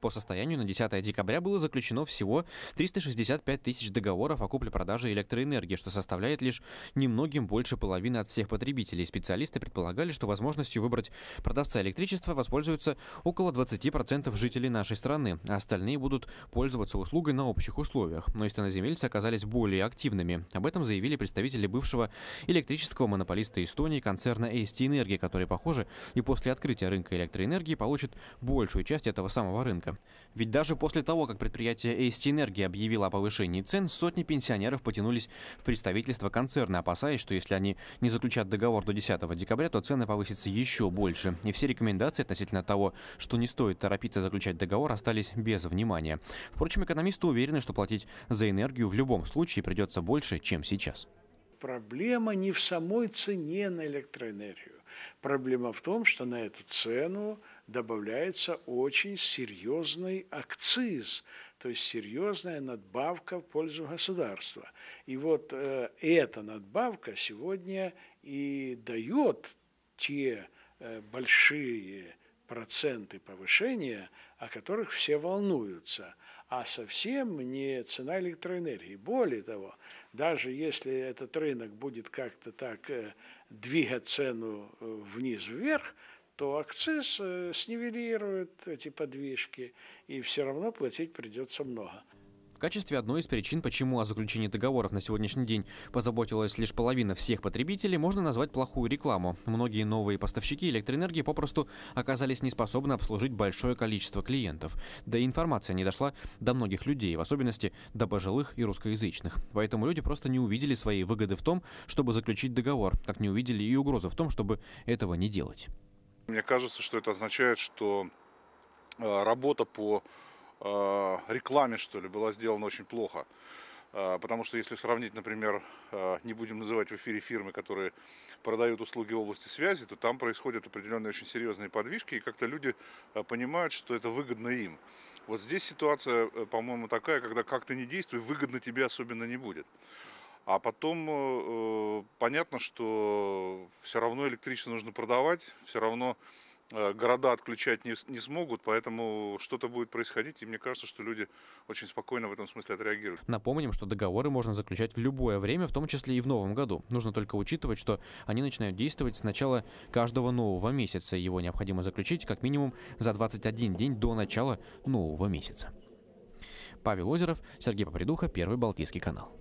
По состоянию на 10 декабря было заключено всего 365 тысяч договоров о купле-продаже электроэнергии, что составляет лишь немногим больше половины от всех потребителей. Специалисты предполагали, что возможностью выбрать продавца электричества воспользуются около 20% жителей нашей страны, а остальные будут пользоваться услугой на общих условиях. Но истоноземельцы оказались более активными. Об этом заявили представители бывшего электрического монополиста Эстонии концерна Eesti Энергия, который, похоже, и после открытия рынка электроэнергии получит большую часть этого самого рынка рынка. Ведь даже после того, как предприятие AST Энергия объявило о повышении цен, сотни пенсионеров потянулись в представительство концерна, опасаясь, что если они не заключат договор до 10 декабря, то цены повысятся еще больше. И все рекомендации относительно того, что не стоит торопиться заключать договор, остались без внимания. Впрочем, экономисты уверены, что платить за энергию в любом случае придется больше, чем сейчас проблема не в самой цене на электроэнергию. Проблема в том, что на эту цену добавляется очень серьезный акциз, то есть серьезная надбавка в пользу государства. И вот э, эта надбавка сегодня и дает те э, большие проценты повышения, о которых все волнуются, а совсем не цена электроэнергии. Более того, даже если этот рынок будет как-то так э, двигать цену э, вниз-вверх, то акциз э, снивелирует эти подвижки, и все равно платить придется много. В качестве одной из причин, почему о заключении договоров на сегодняшний день позаботилась лишь половина всех потребителей, можно назвать плохую рекламу. Многие новые поставщики электроэнергии попросту оказались не способны обслужить большое количество клиентов. Да и информация не дошла до многих людей, в особенности до пожилых и русскоязычных. Поэтому люди просто не увидели свои выгоды в том, чтобы заключить договор, как не увидели и угрозы в том, чтобы этого не делать. Мне кажется, что это означает, что э, работа по Э, рекламе, что ли, была сделана очень плохо. Э, потому что если сравнить, например, э, не будем называть в эфире фирмы, которые продают услуги в области связи, то там происходят определенные очень серьезные подвижки, и как-то люди понимают, что это выгодно им. Вот здесь ситуация, по-моему, такая, когда как ты не действуй, выгодно тебе особенно не будет. А потом понятно, что все равно электричество нужно продавать, все равно Э, города отключать не, не смогут, поэтому что-то будет происходить, и мне кажется, что люди очень спокойно в этом смысле отреагируют. Напомним, что договоры можно заключать в любое время, в том числе и в новом году. Нужно только учитывать, что они начинают действовать с начала каждого нового месяца. Его необходимо заключить как минимум за 21 день до начала нового месяца. Павел Озеров, Сергей Попридуха, Первый Балтийский канал.